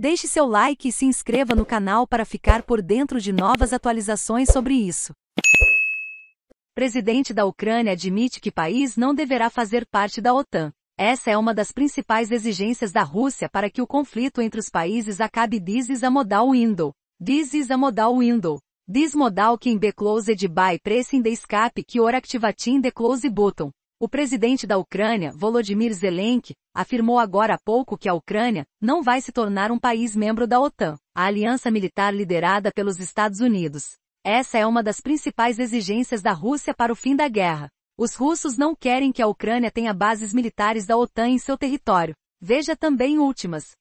Deixe seu like e se inscreva no canal para ficar por dentro de novas atualizações sobre isso. Presidente da Ucrânia admite que país não deverá fazer parte da OTAN. Essa é uma das principais exigências da Rússia para que o conflito entre os países acabe this is a modal window. This is a modal window. This modal que in be closed by pressing the escape que or activating the close button. O presidente da Ucrânia, Volodymyr Zelensky, afirmou agora há pouco que a Ucrânia não vai se tornar um país membro da OTAN, a aliança militar liderada pelos Estados Unidos. Essa é uma das principais exigências da Rússia para o fim da guerra. Os russos não querem que a Ucrânia tenha bases militares da OTAN em seu território. Veja também últimas.